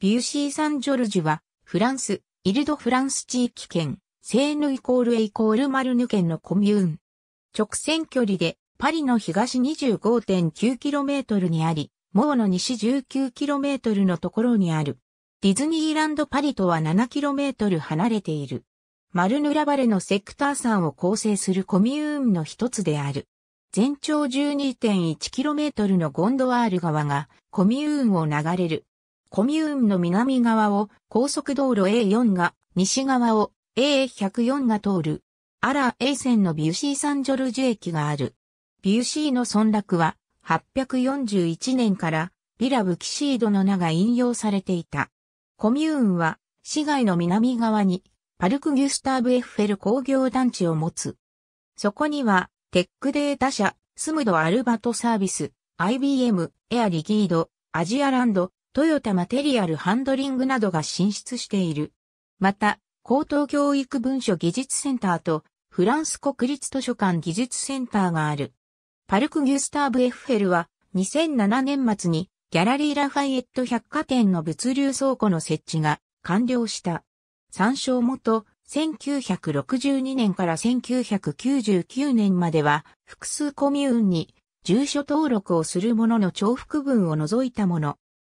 ビューシー・サン・ジョルジュは、フランス、イルド・フランス地域圏、セーヌイコールエイコールマルヌ県のコミューン。直線距離で、パリの東 25.9km にあり、モーの西 19km のところにある。ディズニーランドパリとは 7km 離れている。マルヌラバレのセクター山を構成するコミューンの一つである。全長 12.1km のゴンドワール川がコミューンを流れる。コミューンの南側を高速道路 A4 が、西側を A104 が通る。アラー A 線のビューシー・サンジョルジュ駅がある。ビューシーの村落は、841年からビラ・ブキシードの名が引用されていた。コミューンは、市街の南側に、パルク・ギュスターブ・エッフェル工業団地を持つ。そこには、テックデータ社、スムド・アルバトサービス、IBM、エアリギード、アジアランド、トヨタマテリアルハンドリングなどが進出している。また、高等教育文書技術センターとフランス国立図書館技術センターがある。パルク・ギュスターブ・エッフェルは2007年末にギャラリー・ラファイエット百貨店の物流倉庫の設置が完了した。参照元、1962年から1999年までは複数コミューンに住所登録をするものの重複分を除いたもの。